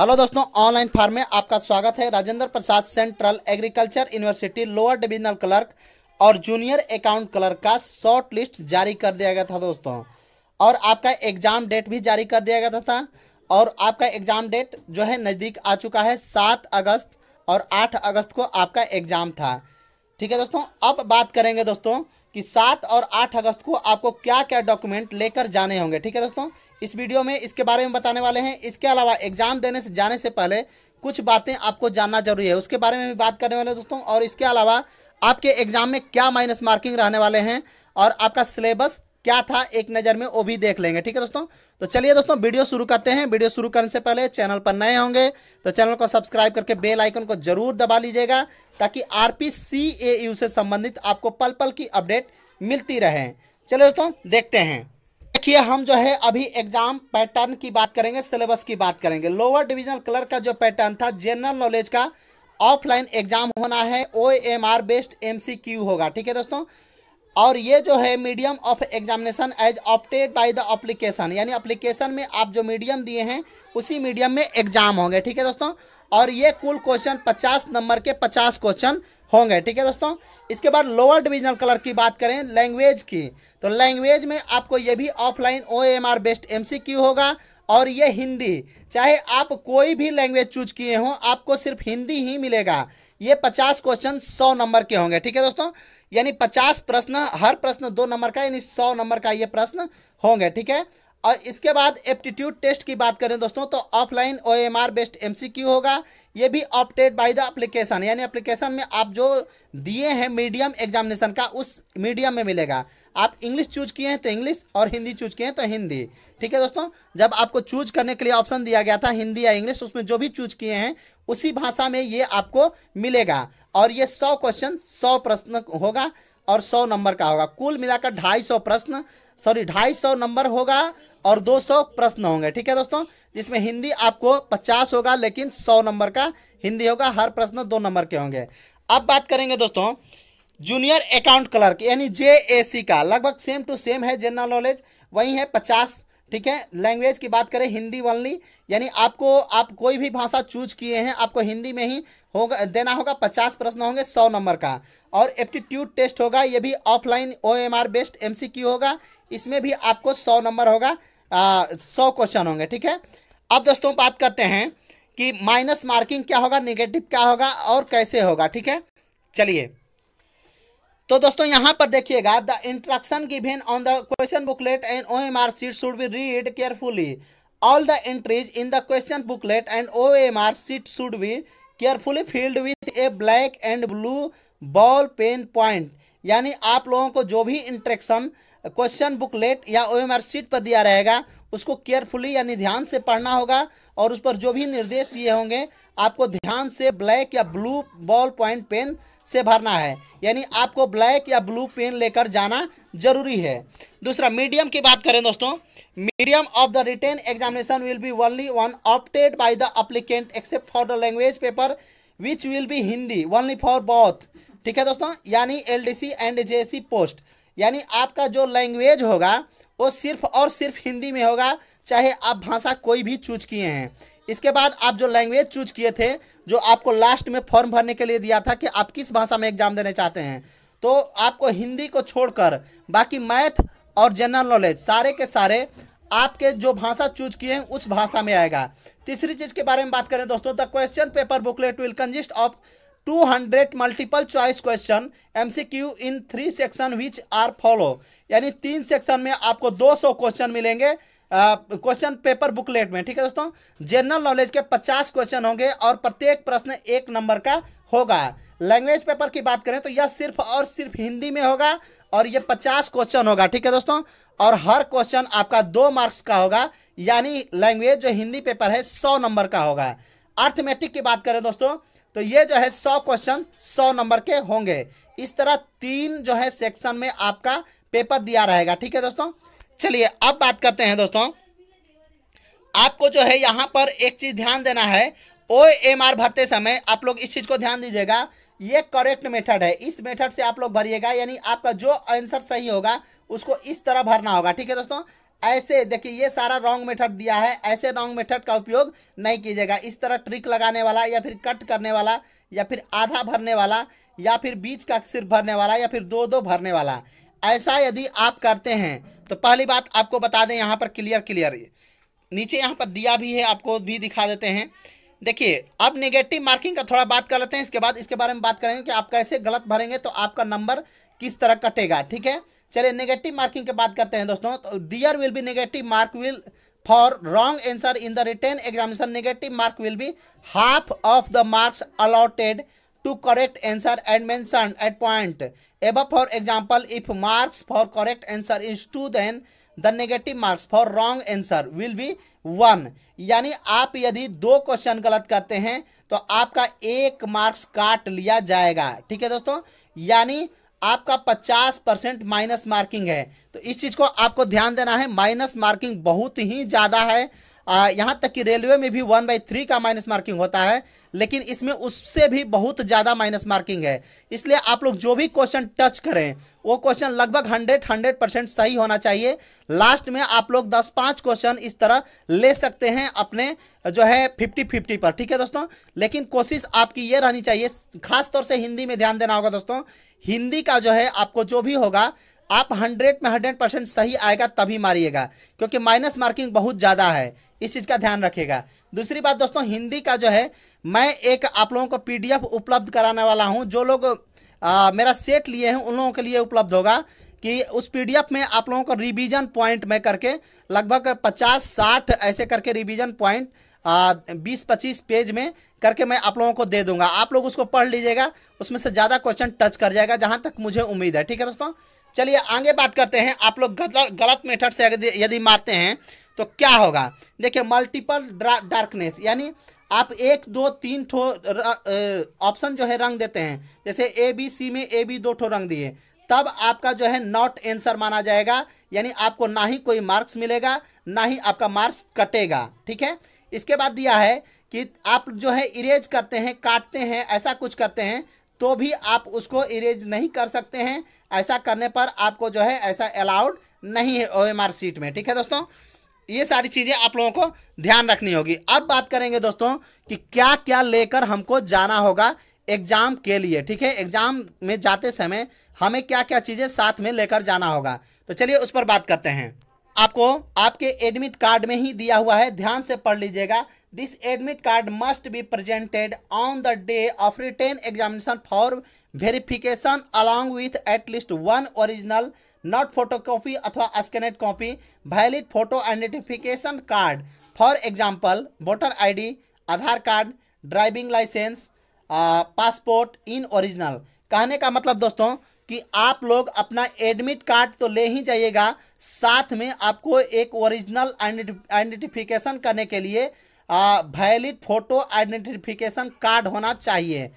hello दोस्तों online form में आपका स्वागत है Rajendra Prasad central agriculture university lower divisional clerk और जूनियर अकाउंट क्लर्क का शॉर्ट लिस्ट जारी कर दिया गया था दोस्तों और आपका एग्ज़ाम डेट भी जारी कर दिया गया था और आपका एग्ज़ाम डेट जो है नज़दीक आ चुका है सात अगस्त और आठ अगस्त को आपका एग्ज़ाम था ठीक है दोस्तों अब बात करेंगे दोस्तों कि सात और आठ अगस्त को आपको क्या क्या डॉक्यूमेंट लेकर जाने होंगे ठीक है दोस्तों इस वीडियो में इसके बारे में बताने वाले हैं इसके अलावा एग्जाम देने से जाने से पहले कुछ बातें आपको जानना जरूरी है उसके बारे में भी बात करने वाले हैं दोस्तों और इसके अलावा आपके एग्जाम में क्या माइनस मार्किंग रहने वाले हैं और आपका सिलेबस क्या था एक नज़र में वो भी देख लेंगे ठीक है दोस्तों तो चलिए दोस्तों वीडियो शुरू करते हैं वीडियो शुरू करने से पहले चैनल पर नए होंगे तो चैनल को सब्सक्राइब करके बेल आइकन को जरूर दबा लीजिएगा ताकि आर से संबंधित आपको पल पल की अपडेट मिलती रहे चलिए दोस्तों देखते हैं देखिए हम जो है अभी एग्जाम पैटर्न की बात करेंगे सिलेबस की बात करेंगे लोअर डिविजनल क्लर्क का जो पैटर्न था जनरल नॉलेज का ऑफलाइन एग्जाम होना है O M R based M C Q होगा ठीक है दोस्तों और ये जो है medium of examination as opted by the application यानी अप्लीकेशन में आप जो मीडियम दिए हैं उसी मीडियम में एग्जाम होंगे ठीक है दोस्तों और ये कुल क्वेश्चन पचास नंबर के पचास क्वेश्चन होंगे ठीक है दोस्तों इसके बाद लोअर डिविजनल कलर की बात करें लैंग्वेज की तो लैंग्वेज में आपको ये भी offline O M R based M C Q होगा और ये हिंदी चाहे आप कोई भी लैंग्वेज चूज किए हों आपको सिर्फ हिंदी ही मिलेगा ये पचास क्वेश्चन सौ नंबर के होंगे ठीक है दोस्तों यानी पचास प्रश्न हर प्रश्न दो नंबर का यानी सौ नंबर का ये प्रश्न होंगे ठीक है और इसके बाद एप्टीट्यूड टेस्ट की बात करें दोस्तों तो offline O M R based M C Q होगा ये भी ऑप्टेड बाय द एप्लीकेशन यानी एप्लीकेशन में आप जो दिए हैं मीडियम एग्जामिनेशन का उस मीडियम में मिलेगा आप इंग्लिश चूज किए हैं तो इंग्लिश और हिंदी चूज किए हैं तो हिंदी ठीक है दोस्तों जब आपको चूज करने के लिए ऑप्शन दिया गया था हिंदी या इंग्लिश उसमें जो भी चूज किए हैं उसी भाषा में ये आपको मिलेगा और ये सौ क्वेश्चन सौ प्रश्न होगा और सौ नंबर का होगा कुल मिलाकर ढाई सौ प्रश्न सॉरी ढाई सौ नंबर होगा और दो सौ प्रश्न होंगे ठीक है दोस्तों जिसमें हिंदी आपको पचास होगा लेकिन सौ नंबर का हिंदी होगा हर प्रश्न दो नंबर के होंगे अब बात करेंगे दोस्तों जूनियर अकाउंट क्लर्क यानी जे ए सी का लगभग सेम टू सेम है जनरल नॉलेज वही है पचास ठीक है लैंग्वेज की बात करें हिंदी वनली यानी आपको आप कोई भी भाषा चूज किए हैं आपको हिंदी में ही होगा देना होगा पचास प्रश्न होंगे सौ नंबर का और एप्टीट्यूड टेस्ट होगा ये भी offline O M R based M C Q होगा इसमें भी आपको सौ नंबर होगा सौ क्वेश्चन होंगे ठीक है अब दोस्तों बात करते हैं कि माइनस मार्किंग क्या होगा निगेटिव क्या होगा और कैसे होगा ठीक है चलिए तो दोस्तों यहाँ पर देखिएगा the instruction given on the question booklet and O M R sheet should be read carefully all the entries in the question booklet and O M R sheet should be carefully filled with a black and blue ball pen point यानी आप लोगों को जो भी interaction question booklet या ओ M R seat पर दिया रहेगा उसको केयरफुली यानी ध्यान से पढ़ना होगा और उस पर जो भी निर्देश दिए होंगे आपको ध्यान से ब्लैक या ब्लू बॉल पॉइंट पेन से भरना है यानी आपको ब्लैक या ब्लू पेन लेकर जाना जरूरी है दूसरा मीडियम की बात करें दोस्तों medium of the written examination will be only one opted by the applicant except for the language paper which will be Hindi only for both ठीक है दोस्तों यानी सी एंड सी पोस्ट यानी आपका जो लैंग्वेज होगा वो सिर्फ और सिर्फ हिंदी में होगा चाहे आप भाषा कोई भी चूज किए हैं इसके बाद आप जो लैंग्वेज चूज किए थे जो आपको लास्ट में फॉर्म भरने के लिए दिया था कि आप किस भाषा में एग्जाम देने चाहते हैं तो आपको हिंदी को छोड़कर बाकी मैथ और जनरल नॉलेज सारे के सारे आपके जो भाषा चूज किए हैं उस भाषा में आएगा तीसरी चीज़ के बारे में बात करें दोस्तों the question paper booklet will consist of 200 multiple choice question MCQ in three section which are follow यानी तीन सेक्शन में आपको 200 क्वेश्चन मिलेंगे क्वेश्चन पेपर बुकलेट में ठीक है दोस्तों जनरल नॉलेज के पचास क्वेश्चन होंगे और प्रत्येक प्रश्न एक नंबर का होगा लैंग्वेज पेपर की बात करें तो यह सिर्फ और सिर्फ हिंदी में होगा और ये पचास क्वेश्चन होगा ठीक है दोस्तों और हर क्वेश्चन आपका दो मार्क्स का होगा यानी लैंग्वेज जो हिंदी पेपर है सौ नंबर का होगा अर्थमेटिक की बात करें दोस्तों तो ये जो है सौ क्वेश्चन सौ नंबर के होंगे इस तरह तीन जो है सेक्शन में आपका पेपर दिया रहेगा ठीक है दोस्तों चलिए अब बात करते हैं दोस्तों आपको जो है यहाँ पर एक चीज़ ध्यान देना है ओ एम आर भरते समय आप लोग इस चीज़ को ध्यान दीजिएगा ये करेक्ट मेथड है इस मेथड से आप लोग भरिएगा यानी आपका जो आंसर सही होगा उसको इस तरह भरना होगा ठीक है दोस्तों ऐसे देखिए ये सारा रॉन्ग मेथड दिया है ऐसे रॉन्ग मेथड का उपयोग नहीं कीजिएगा इस तरह ट्रिक लगाने वाला या फिर कट करने वाला या फिर आधा भरने वाला या फिर बीच का सिर्फ भरने वाला या फिर दो दो भरने वाला ऐसा यदि आप करते हैं तो पहली बात आपको बता दें यहाँ पर क्लियर क्लियर नीचे यहाँ पर दिया भी है आपको भी दिखा देते हैं देखिए अब नेगेटिव मार्किंग का थोड़ा बात कर लेते हैं इसके बाद इसके बारे में बात करेंगे कि आप कैसे गलत भरेंगे तो आपका नंबर किस तरह कटेगा ठीक है चलिए नेगेटिव मार्किंग की बात करते हैं दोस्तों तो there will be negative mark will for wrong answer in the written examination negative mark will be half of the marks allotted to correct answer and mentioned at point ab for example if marks for correct answer is two then the negative marks for wrong answer will be one यानी आप यदि दो question गलत करते हैं तो आपका एक मार्क्स काट लिया जाएगा ठीक है दोस्तों यानी आपका पचास परसेंट माइनस मार्किंग है तो इस चीज़ को आपको ध्यान देना है माइनस मार्किंग बहुत ही ज़्यादा है यहाँ तक कि रेलवे में भी वन बाई थ्री का माइनस मार्किंग होता है लेकिन इसमें उससे भी बहुत ज़्यादा माइनस मार्किंग है इसलिए आप लोग जो भी क्वेश्चन टच करें वो क्वेश्चन लगभग हंड्रेड हंड्रेड परसेंट सही होना चाहिए लास्ट में आप लोग दस पाँच क्वेश्चन इस तरह ले सकते हैं अपने जो है फिफ्टी फिफ्टी पर ठीक है दोस्तों लेकिन कोशिश आपकी ये रहनी चाहिए खासतौर से हिंदी में ध्यान देना होगा दोस्तों हिंदी का जो है आपको जो भी होगा आप हंड्रेड में हंड्रेड परसेंट सही आएगा तभी मारिएगा क्योंकि माइनस मार्किंग बहुत ज़्यादा है इस चीज़ का ध्यान रखिएगा दूसरी बात दोस्तों हिंदी का जो है मैं एक आप लोगों को पी उपलब्ध कराने वाला हूँ जो लोग आ, मेरा सेट लिए हैं उन लोगों के लिए उपलब्ध होगा कि उस पीडीएफ में आप लोगों को रिवीजन पॉइंट में करके लगभग पचास साठ ऐसे करके रिवीजन पॉइंट बीस पच्चीस पेज में करके मैं आप लोगों को दे दूंगा आप लोग उसको पढ़ लीजिएगा उसमें से ज़्यादा क्वेश्चन टच कर जाएगा जहाँ तक मुझे उम्मीद है ठीक है दोस्तों चलिए आगे बात करते हैं आप लोग गलत मेथड से यदि मारते हैं तो क्या होगा देखिए मल्टीपल डार्कनेस यानी आप एक दो तीन ठो ऑप्शन जो है रंग देते हैं जैसे ए बी सी में ए बी दो ठो रंग दिए तब आपका जो है नॉट आंसर माना जाएगा यानी आपको ना ही कोई मार्क्स मिलेगा ना ही आपका मार्क्स कटेगा ठीक है इसके बाद दिया है कि आप जो है इरेज करते हैं काटते हैं ऐसा कुछ करते हैं तो भी आप उसको इरेज नहीं कर सकते हैं ऐसा करने पर आपको जो है ऐसा अलाउड नहीं है ओ सीट में ठीक है दोस्तों ये सारी चीज़ें आप लोगों को ध्यान रखनी होगी अब बात करेंगे दोस्तों कि क्या क्या लेकर हमको जाना होगा एग्ज़ाम के लिए ठीक है एग्ज़ाम में जाते समय हमें क्या क्या चीज़ें साथ में लेकर जाना होगा तो चलिए उस पर बात करते हैं आपको आपके एडमिट कार्ड में ही दिया हुआ है ध्यान से पढ़ लीजिएगा this admit card must be presented on the day of written examination for verification along with at least one original not photo copy अथवा scanned copy valid photo identification card for example voter D Aadhaar card driving licence passport in original कहने का मतलब दोस्तों कि आप लोग अपना admit card तो ले ही जाइएगा साथ में आपको एक ओरिजिनल आइडेंटिफिकेशन करने के लिए वैलिड फोटो आइडेंटिफिकेशन कार्ड होना चाहिए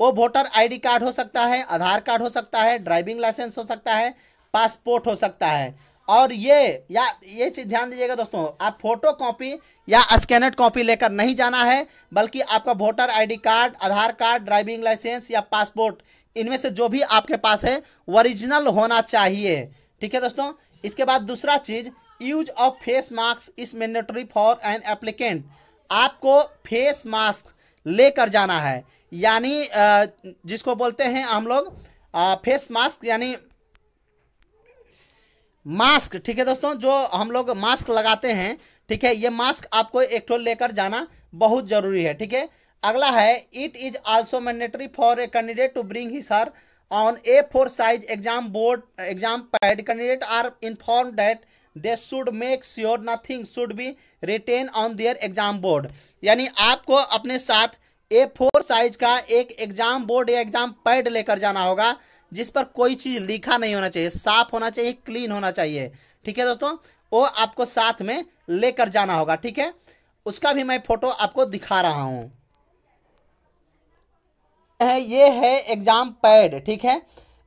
वो वोटर आईडी कार्ड हो सकता है आधार कार्ड हो सकता है ड्राइविंग लाइसेंस हो सकता है पासपोर्ट हो सकता है और ये या ये चीज़ ध्यान दीजिएगा दोस्तों आप फोटो कॉपी या स्कैनड कॉपी लेकर नहीं जाना है बल्कि आपका voter ID card Aadhaar card driving licence या पासपोर्ट इनमें से जो भी आपके पास है ओरिजिनल होना चाहिए ठीक है दोस्तों इसके बाद दूसरा चीज़ use of face mask is mandatory for an applicant आपको फेस मास्क लेकर जाना है यानी जिसको बोलते हैं हम लोग फेस मास्क यानी मास्क ठीक है दोस्तों जो हम लोग मास्क लगाते हैं ठीक है ये मास्क आपको एक टोल लेकर जाना बहुत ज़रूरी है ठीक है अगला है it is also mandatory for a candidate to bring he sir on A four size exam board exam pad candidate are inform that they should make sure nothing should be written on their exam board यानी आपको अपने साथ A four size का एक exam board या exam pad लेकर जाना होगा जिस पर कोई चीज़ लिखा नहीं होना चाहिए साफ होना चाहिए क्लीन होना चाहिए ठीक है दोस्तों वो आपको साथ में लेकर जाना होगा ठीक है उसका भी मैं फ़ोटो आपको दिखा रहा हूं ये है एग्ज़ाम पैड ठीक है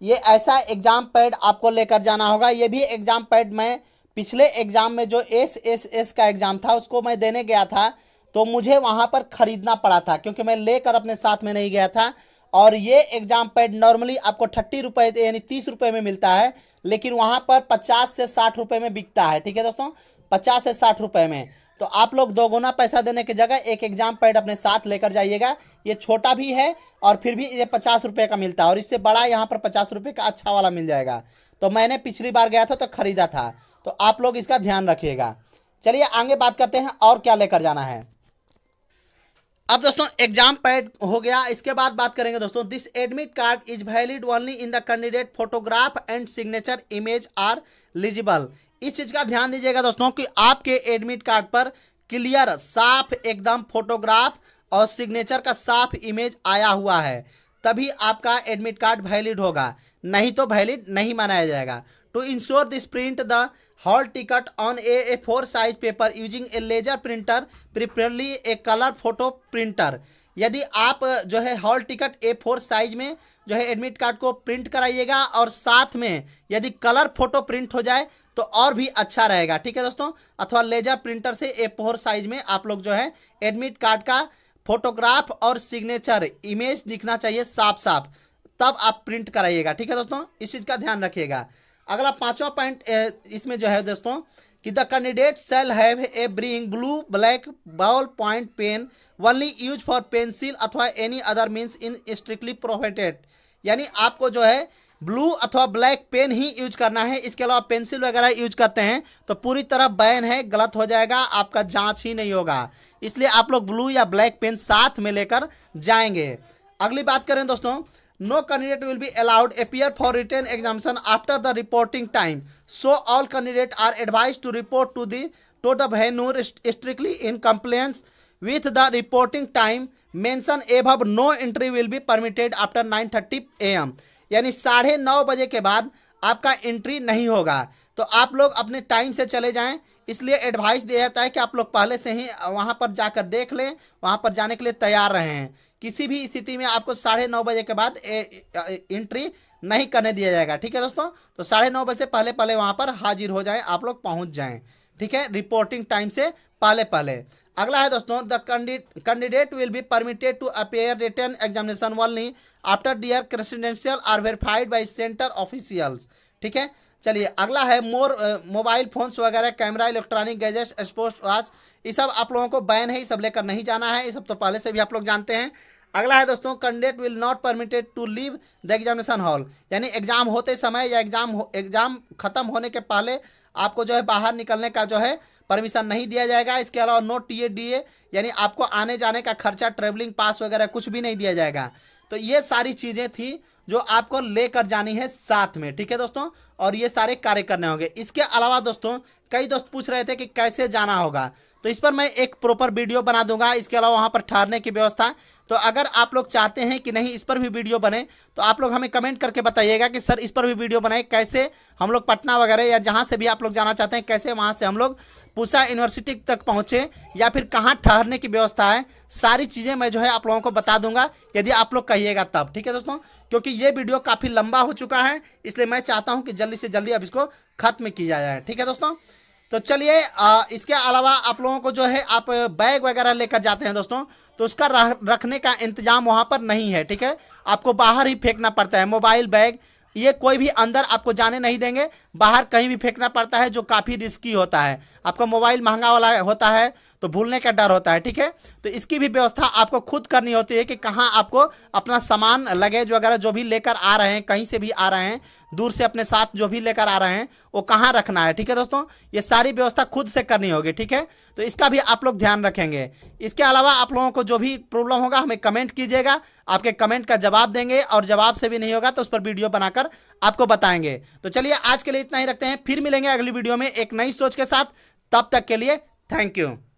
ये ऐसा एग्ज़ाम पैड आपको लेकर जाना होगा ये भी एग्ज़ाम पैड मैं पिछले एग्ज़ाम में जो एस एस एस का एग्ज़ाम था उसको मैं देने गया था तो मुझे वहाँ पर ख़रीदना पड़ा था क्योंकि मैं लेकर अपने साथ में नहीं गया था और ये एग्ज़ाम पैड नॉर्मली आपको थर्टी रुपये यानी तीस रुपये में मिलता है लेकिन वहाँ पर पचास से साठ रुपये में बिकता है ठीक है दोस्तों पचास से साठ रुपये में तो आप लोग दोगुना पैसा देने की जगह एक एग्ज़ाम पैड अपने साथ लेकर जाइएगा ये छोटा भी है और फिर भी ये पचास रुपये का मिलता है और इससे बड़ा यहाँ पर पचास रुपये का अच्छा वाला मिल जाएगा तो मैंने पिछली बार गया था तो ख़रीदा था तो आप लोग इसका ध्यान रखिएगा चलिए आगे बात करते हैं और क्या लेकर जाना है अब दोस्तों एग्जाम पैड हो गया इसके बाद बात करेंगे दोस्तों this admit card is valid only in the candidate photograph and signature image are legible इस चीज़ का ध्यान दीजिएगा दोस्तों कि आपके एडमिट कार्ड पर क्लियर साफ एकदम फोटोग्राफ और सिग्नेचर का साफ इमेज आया हुआ है तभी आपका एडमिट कार्ड वैलिड होगा नहीं तो वैलिड नहीं मनाया जाएगा to ensure this print the hall ticket on a A four size paper using a laser printer preferably a colour photo printer यदि आप जो है hall ticket A four size में जो है एडमिट कार्ड को प्रिंट कराइएगा और साथ में यदि कलर फोटो प्रिंट हो जाए तो और भी अच्छा रहेगा ठीक है दोस्तों अथवा लेजर प्रिंटर से ए फोर साइज में आप लोग जो है एडमिट कार्ड का फोटोग्राफ और सिग्नेचर इमेज दिखना चाहिए साफ साफ तब आप प्रिंट कराइएगा ठीक है दोस्तों इस चीज़ का ध्यान रखिएगा अगला पांचवा पॉइंट इसमें जो है दोस्तों कि the candidate shall have a bring blue black ball point pen only use for pencil अथवा any other means in strictly prohibited यानी आपको जो है ब्लू अथवा ब्लैक पेन ही यूज करना है इसके अलावा पेंसिल वगैरह यूज करते हैं तो पूरी तरह बैन है गलत हो जाएगा आपका जांच ही नहीं होगा इसलिए आप लोग ब्लू या ब्लैक पेन साथ में लेकर जाएंगे अगली बात करें दोस्तों no candidate will be allowed appear for written examination after the reporting time so all candidates are advised to report to the to the venue strictly in compliance with the reporting time mention above no entry will be permitted after 9:30 am यानी साढ़े नौ बजे के बाद आपका entry नहीं होगा तो आप लोग अपने टाइम से चले जाएं इसलिए एडवाइस दिया जाता है कि आप लोग पहले से ही वहाँ पर जाकर देख लें वहाँ पर जाने के लिए तैयार रहें किसी भी स्थिति में आपको साढ़े नौ बजे के बाद एंट्री नहीं करने दिया जाएगा ठीक है दोस्तों तो साढ़े नौ बजे से पहले पहले वहां पर हाजिर हो जाए आप लोग पहुंच जाए ठीक है रिपोर्टिंग टाइम से पहले पहले अगला है दोस्तों the candidate will be permitted to appear written examination वाली after their credentials are verified by centre officials ठीक है चलिए अगला है मोर मोबाइल फोन्स वगैरह camera electronic gadgets sports watch ये सब आप लोगों को बैन है ये सब लेकर नहीं जाना है ये सब तो पहले से भी आप लोग जानते हैं अगला है दोस्तों candidate will not permitted to leave the examination hall यानी एग्जाम होते समय या एग्जाम एग्जाम खत्म होने के पहले आपको जो है बाहर निकलने का जो है परमिशन नहीं दिया जाएगा इसके अलावा no T A D A यानी आपको आने जाने का खर्चा ट्रेवलिंग पास वगैरह कुछ भी नहीं दिया जाएगा तो ये सारी चीज़ें थी जो आपको लेकर जानी है साथ में ठीक है दोस्तों और ये सारे कार्य करने होंगे इसके अलावा दोस्तों कई दोस्त पूछ रहे थे कि कैसे जाना होगा तो इस पर मैं एक प्रॉपर वीडियो बना दूंगा इसके अलावा वहाँ पर ठहरने की व्यवस्था तो अगर आप लोग चाहते हैं कि नहीं इस पर भी वीडियो बने तो आप लोग हमें कमेंट करके बताइएगा कि सर इस पर भी वीडियो बनाए कैसे हम लोग पटना वगैरह या जहाँ से भी आप लोग जाना चाहते हैं कैसे वहाँ से हम लोग पूसा यूनिवर्सिटी तक पहुँचे या फिर कहाँ ठहरने की व्यवस्था है सारी चीज़ें मैं जो है आप लोगों को बता दूंगा यदि आप लोग कहिएगा तब ठीक है दोस्तों क्योंकि ये वीडियो काफ़ी लंबा हो चुका है इसलिए मैं चाहता हूँ कि जल्दी से जल्दी अब इसको खत्म किया जाए ठीक है दोस्तों तो चलिए इसके अलावा आप लोगों को जो है आप बैग वगैरह लेकर जाते हैं दोस्तों तो उसका रखने का इंतजाम वहाँ पर नहीं है ठीक है आपको बाहर ही फेंकना पड़ता है मोबाइल बैग ये कोई भी अंदर आपको जाने नहीं देंगे बाहर कहीं भी फेंकना पड़ता है जो काफ़ी रिस्की होता है आपका मोबाइल महंगा वाला होता है तो भूलने का डर होता है ठीक है तो इसकी भी व्यवस्था आपको खुद करनी होती है कि कहाँ आपको अपना सामान लगेज वगैरह जो भी लेकर आ रहे हैं कहीं से भी आ रहे हैं दूर से अपने साथ जो भी लेकर आ रहे हैं वो कहाँ रखना है ठीक है दोस्तों ये सारी व्यवस्था खुद से करनी होगी ठीक है तो इसका भी आप लोग ध्यान रखेंगे इसके अलावा आप लोगों को जो भी प्रॉब्लम होगा हमें कमेंट कीजिएगा आपके कमेंट का जवाब देंगे और जवाब से भी नहीं होगा तो उस पर वीडियो बनाकर आपको बताएंगे तो चलिए आज के लिए इतना ही रखते हैं फिर मिलेंगे अगली वीडियो में एक नई सोच के साथ तब तक के लिए थैंक यू